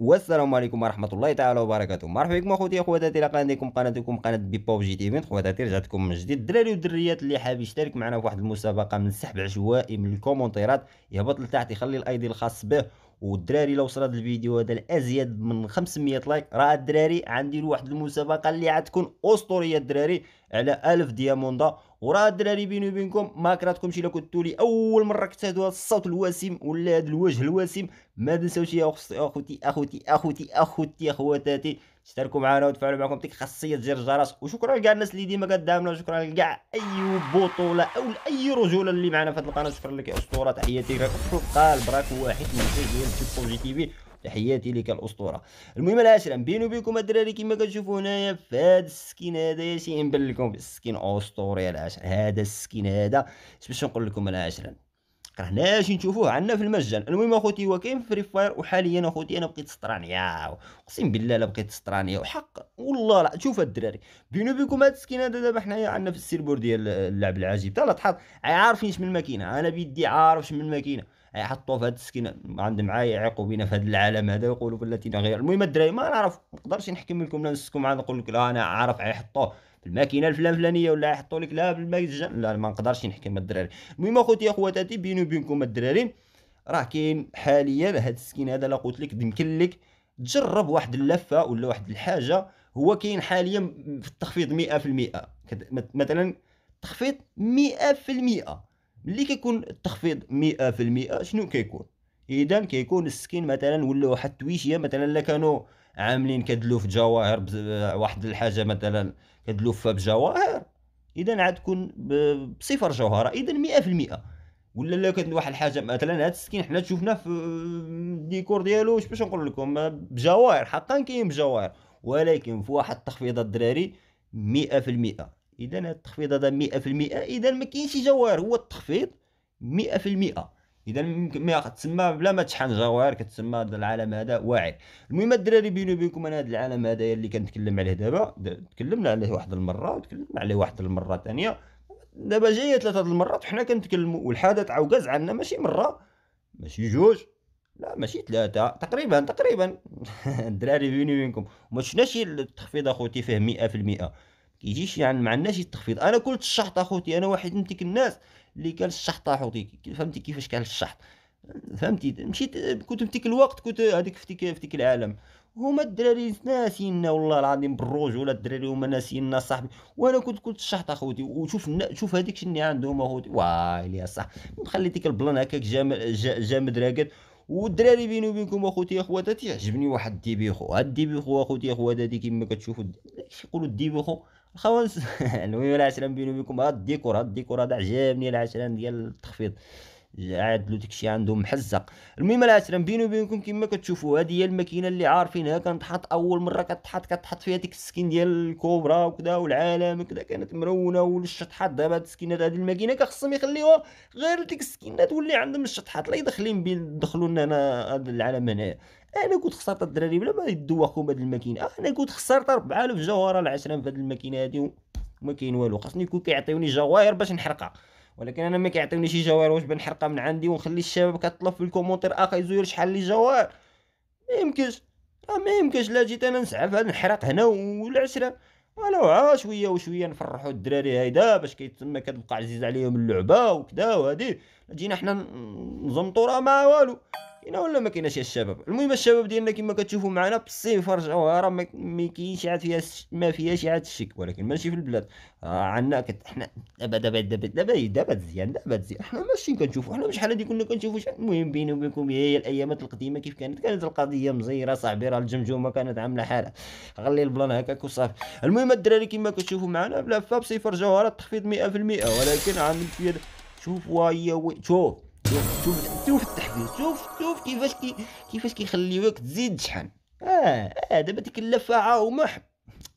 والسلام عليكم ورحمه الله تعالى وبركاته مرحبا بكم اخوتي اخواتاتي لقا عندكم قناتكم قناه بيبوب جي تي ايفنت اخواتاتي رجعتكم من جديد الدراري والدريات اللي حاب يشترك معنا في واحد المسابقه من سحب عشوائي من الكومنتيرات يهبط لتحت يخلي الايدي الخاص به والدراري لو وصل هذا الفيديو هذا لازيد من 500 لايك راه الدراري عندي واحد المسابقه اللي عاد تكون اسطوريه الدراري على 1000 دياموندا وراه الدراري بيني وبينكم ما كرهتكمش الا كنتو لي اول مره كتهدوا هذا الصوت الوسيم ولا هذا الوجه الوسيم ما تنساوش يا اخوتي اخوتي اخوتي اخوتي اخواتاتي اشتركوا معنا وتفاعلوا معكم ديك خاصيه زر الجرس وشكرا لكاع الناس اللي ديما كدعمنا وشكرا لكاع اي بطوله او اي رجوله اللي معنا في هذه القناه شكرا لك يا اسطوره تحياتي لك حلقه براك واحد من ديال تي بوزيتيفي تحياتي لك الاسطوره المهم العاشر بيني وبينكم الدراري كما كتشوفوا هنايا فهاد السكين هذا يا شي نبان لكم السكين اسطوري العاشر هذا السكين هذا باش نقول لكم العاشر راه شي نشوفوه عندنا في المجان المهم اخوتي هو كاين فري فاير وحاليا اخوتي انا بقيت سطران يا اقسم بالله لا بقيت سطران يا حق والله لا شوف الدراري بينو بيكم هاد السكين هذا دابا حنايا عندنا في السيربور ديال اللعب العجيب لا تحط عارفينش من الماكينه انا بيدي عارفش من الماكينه حطوه في هاد السكين عند معايا يعيقوا في هاد العالم هذا ويقولوا بلاتي غير المهم الدراري ما نعرف ما نقدرش نحكم لكم نفسكم عاد نقول لك لا انا عارف يحطوه في الماكينه الفلان فلانيه ولا يحطوا لك لا الماكينة. لا ما نقدرش نحكم الدراري المهم اخوتي اخواتاتي بيني وبينكم الدراري راه كاين حاليا هاد السكين هذا لا قلت لك يمكن لك تجرب واحد اللفه ولا واحد الحاجه هو كاين حاليا في التخفيض 100% مثلا تخفيض 100% ملي كيكون التخفيض 100% شنو كيكون اذا كيكون السكين مثلا ولا واحد التويشيه مثلا الا كانوا عاملين كتلوف جواهر واحد الحاجه مثلا كتلوفها بجواهر اذا عاد تكون بصفر جوهره اذا 100% ولا لا كانت واحد الحاجه مثلا هذا السكين حنا شفناه في الديكور ديالو واش باش نقول لكم بجواهر حقا كاين بجواهر ولكن في واحد التخفيضات الدراري 100% اذا التخفيض هذا 100% اذا ما كاينش جوار هو التخفيض 100% اذا ما تسمى بلا ما تشحن جوار كتسمى هذا العالم هذا واعر المهم الدراري بيني وبينكم انا هذا العالم هذا اللي كنتكلم عليه دابا تكلمنا عليه واحد المره وتكلمنا عليه واحد المره ثانيه دابا جايه ثلاثه المرات وحنا كنتكلموا والحدث عوكاز عندنا ماشي مره ماشي جوج لا ماشي ثلاثة تقريبا تقريبا الدراري بيني وبينكم ما شفناش التخفيض اخوتي فيه مئة كيجيش يعني ما عندناش التخفيض انا كنت الشحط اخوتي انا واحد من ديك الناس اللي كان الشحط اخوتي فهمتي كيفاش كان الشحط فهمتي مشيت كنت في ديك الوقت كنت هذيك في ديك في ديك العالم هما الدراري ناسينا والله العظيم بالرجوله الدراري هما ناسينا صاحبي وانا كنت كنت الشحط اخوتي وشوف شوف هذيك اللي عندهم اخوتي وايلي يا صح نخلي ديك البلان هكاك جامد جامد راقد والدراري بيني وبينكم اخوتي اخواتاتي عجبني واحد الديبيخو هاد الديبيخو اخوتي اخواتاتي كيما كتشوفوا كيقولوا الديبيخو الخوانس نويو العشران بيني وبينكم هاد الديكور هاد الديكور هذا عجبني العشران ديال التخفيض عادلو داكشي عندهم محزق المهم العشران بيني وبينكم كما كتشوفوا هذه هي الماكينه اللي عارفينها كنتحط اول مره كتحط كتحط فيها ديك السكين ديال الكوبرا وكذا والعالم كذا كانت مرونه والشطحات دابا هاد السكينات هذه الماكينه كخصهم يخليوها غير ديك السكينات واللي عندهم الشطحات لا يدخلين بين دخلوا لنا هنا هذا العالم هنايا انا كنت خسرت الدراري بلا ما يدوخوا بهاد الماكينه انا كنت خسرت 4000 جوهره العشرة فهاد الماكينه هادي وما كاين والو خاصني يكون كيعطيوني جواهر باش نحرقها ولكن انا ما كيعطيونيش جواهر واش بنحرقها من عندي ونخلي الشباب كطلب في الكومونتير اخا يزور شحال لي جواهر ما يمكنش راه ما يمكنش لا جيت انا نسعف هاد نحرق هنا والعشره انا شويه وشويه نفرحوا الدراري هيدا باش كيتسمى كتبقى عزيز عليهم اللعبه وكدا وهادي جينا حنا نزمطوا راه ما والو كاينه ولا ما كايناش يا الشباب المهم الشباب ديالنا كما كتشوفوا معنا بالصيف فرجعوها راه ما كاينش عاد فيها ما فيهاش عاد الشك ولكن ماشي في البلاد آه عندنا كت... حنا دابا دابا دابا دابا دابا مزيان دابا مزيان حنا ماشي كنشوفوا حنا شحال هادي كنا كنشوفوا المهم بيني وبينكم هي الايامات القديمه كيف كانت كانت القضيه مزيره صاحبي راه الجمجمه كانت عامله حالها غلي البلان هكاك وصافي المهم الدراري كما كتشوفوا معنا بلافه بصفر جوهره التخفيض 100% ولكن عامل فيها شوف واي شوف شوف شوف شوف التحفيز شوف شوف كيفاش كي كيفاش كيخليوك تزيد تشحن اه, آه دابا ديك اللفه هما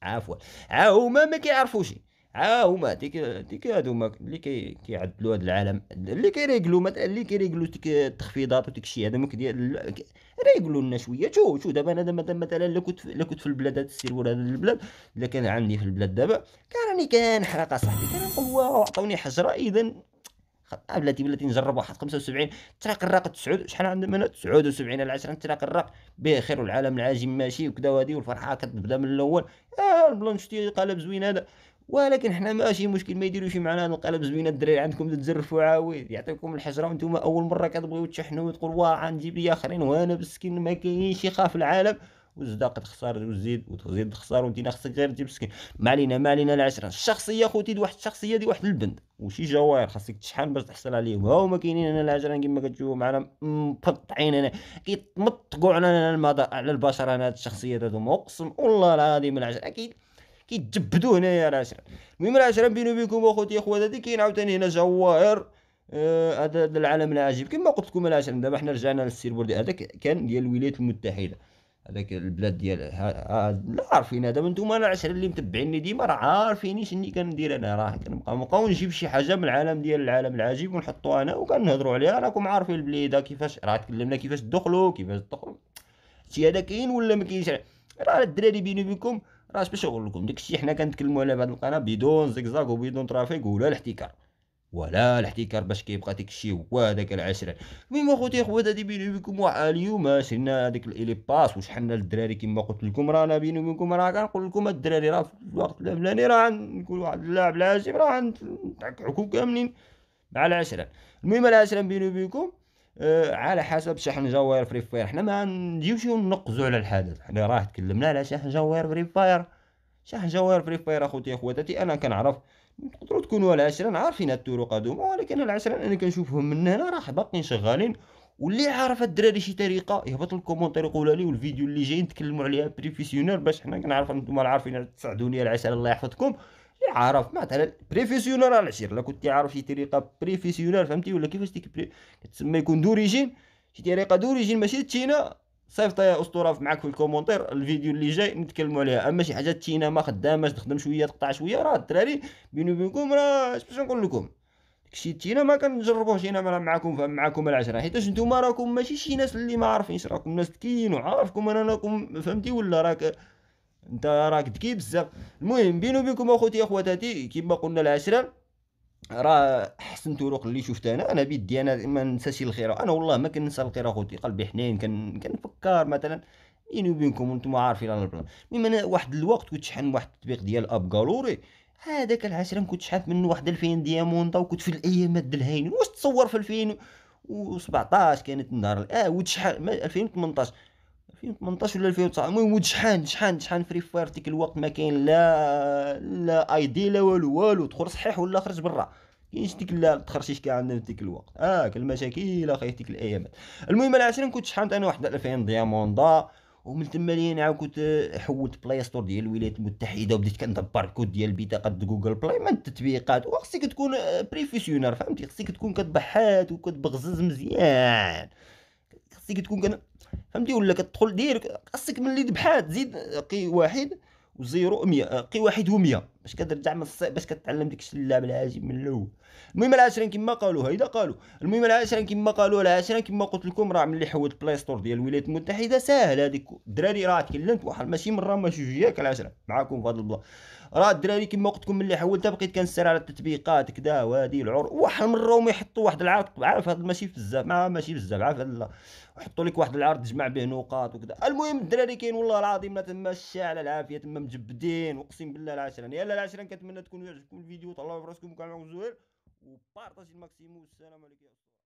عفوا ها هما ما كيعرفوش ها هما ديك ديك هادو اللي كي كيعدلوا هذا العالم اللي كيريقلوا اللي كيريقلوا ديك التخفيضات وديك الشيء هذا ممكن ديال ريقلوا لنا شويه شو شو دابا انا دابا مثلا لا كنت لا كنت في البلاد هذا السيرور هذا البلاد الا كان عندي في البلاد دابا كان راني كنحرق اصاحبي كان قوه عطوني حجره اذا آه، بلاتي بلاتي نجرب واحد 75 تراك الراق تسعود شحال عندنا 79 على 10 تراك الراق بخير والعالم العاجم ماشي وكذا وهادي والفرحه كتبدا من الاول آه البلانشتي قلب زوين هذا ولكن حنا ماشي مشكل ما يديروش معنا هذا القلب زوين الدراري عندكم تزرفوا عاود يعطيكم الحجره وانتم اول مره كتبغيو تشحنوا وتقول واه نجيب لي اخرين وانا بالسكين ما كاينش يخاف العالم وزداق تخسر وزيد وتزيد تخسر وانت خصك غير تجيب مسكين ما علينا ما علينا العشره الشخصيه خوتي واحد الشخصيه دي واحد البنت وشي جواهر خاصك تشحن باش تحصل عليهم ها هما كاينين هنا العشره كما كتشوفوا معنا مقطعين هنا كيتمطقوا على المدى على البشر انا هاد الشخصيات هادو اقسم والله العظيم العشره اكيد كيتجبدوا هنايا العشره المهم العشره بيني وبينكم اخوتي اخواتي كاين عاوتاني هنا جواهر هذا آه العالم العجيب كما قلت لكم العشره دابا حنا رجعنا للسيرفر هذا كان ديال الولايات المتحده هذاك البلاد ديال لا عارفين هذا نتوما انا العشره اللي متبعيني ديما راه عارفيني شني كندير انا راه كنبقى نبقاو نجيب شي حاجه من العالم ديال العالم العجيب ونحطوها انا وكنهضروا عليها راكم عارفين البليده كيفاش راه تكلمنا كيفاش تدخلوا كيفاش تدخلوا شي هذا كاين ولا ما كاينش راه الدراري بيني وبينكم راه باش نقول لكم داكشي حنا كنتكلموا على بهاد القناه بدون زكزاك وبدون ترافيك ولا الاحتكار ولا الاحتكار باش كيبقى ديك الشيء هو هذاك العشرة المهم اخوتي خوات هذه بيني وبينكم اليوم شرينا هذيك الايلي باس وشحنا للدراري كما قلت لكم رانا بيني وبينكم راه كنقول لكم الدراري راه في الوقت الفلاني راه نقول واحد اللاعب الهاشم راه نتعكعكم كاملين مع العشرة المهم العشرة بيني وبينكم آه على حسب شحن جواير فري فاير حنا ما نجيوش نقزو على الحدث حنا راه تكلمنا على شحن جواير فري فاير شحن جواير فري فاير اخوتي اخواتي انا كنعرف تقدروا تكونوا العشران عارفين الطرق هادوما ولكن العشرة انا كنشوفهم من هنا راه باقيين شغالين واللي عارف الدراري شي طريقه يهبط الكومونتير يقول لي والفيديو اللي جاي نتكلموا عليها بريفيسيونير باش حنا كنعرف انتم عارفين تساعدوني العشرة الله يحفظكم اللي عارف مثلا بريفيسيونير على العشير لا كنت عارف شي طريقه بريفيسيونير فهمتي ولا كيفاش ديك بري... تسمى يكون دوريجين شي طريقه دوريجين ماشي تشينا صيفط يا اسطوره معاك في الكومونتير الفيديو اللي جاي نتكلموا عليها اما شي حاجه تينا ما خدامه تخدم شويه تقطع شويه راه الدراري بيني وبينكم راه باش نقول لكم داكشي تينا ما كنجربوهش هنا معكم معاكم العشره حيتاش نتوما راكم ماشي شي ناس اللي ما عارفينش راكم ناس ذكيين وعارفكم انا راكم فهمتي ولا راك انت راك ذكي بزاف المهم بيني وبينكم اخوتي اخواتاتي كما قلنا العشره راه احسن طرق اللي شفت انا انا بيدي انا ما ننساش الخير انا والله ما كننسى الخير اخوتي قلبي حنين كان كنفكر مثلا بيني وبينكم انتم عارفين انا البلان المهم انا واحد الوقت كنت شحن واحد التطبيق ديال اب جالوري هذاك العشرة كنت شحن منه واحد 2000 ديامونطا وكنت في الايامات د واش تصور في 2017 كانت النهار اه وتشحن 2018 2018 ولا 2009 المهم شحال شحال شحال فري فاير ديك الوقت ما كاين لا لا اي دي لا والو والو دخل صحيح ولا خرج برا كاينش ديك لا تخرجيش كاع عندنا في ديك الوقت اه المشاكل اخي ديك الايامات المهم العاشرين كنت شحنت انا واحد 2000 دياموندا ومن تما لين عاود كنت حولت بلاي ستور ديال الولايات المتحده وبديت كندبر الكود ديال بطاقه جوجل بلاي من التطبيقات وخصك تكون بريفيسيونر فهمتي خصك تكون كتبحات وكتبغزز مزيان خاصك تكون كان فهمتي ولا كتدخل ديرك خاصك اللي ذبحات زيد قي واحد وزيرو مية قي واحد 100 باش كترجع من الصفر باش كتعلم ديك اللعب العاجب من الاول المهم العاشرين كما قالوا هيدا قالوا المهم العاشرين كما قالوا العاشرين كما قلت لكم راه ملي حولت بلاي ستور ديال الولايات المتحده ساهل هذيك الدراري راه تكلمت واحد ماشي مره ماشي جوج ياك العاشره معاكم في هذا البلا راه الدراري كما قلت لكم ملي حولتها بقيت كنسير على التطبيقات كدا وهادي العر واحد المره هما يحطوا واحد العرض عارف هذا ماشي بزاف ما ماشي بزاف عارف هذا يحطوا لك واحد العرض تجمع به نقاط وكذا المهم الدراري كاين والله العظيم تما الشاعله العافيه تما مجبدين اقسم بالله العاشره يلا على العشره نكتمنى تكون يعجبكم الفيديو طلعوا في راسكم وكان معكم زهير وبارطاجي الماكسيموم والسلام عليكم يا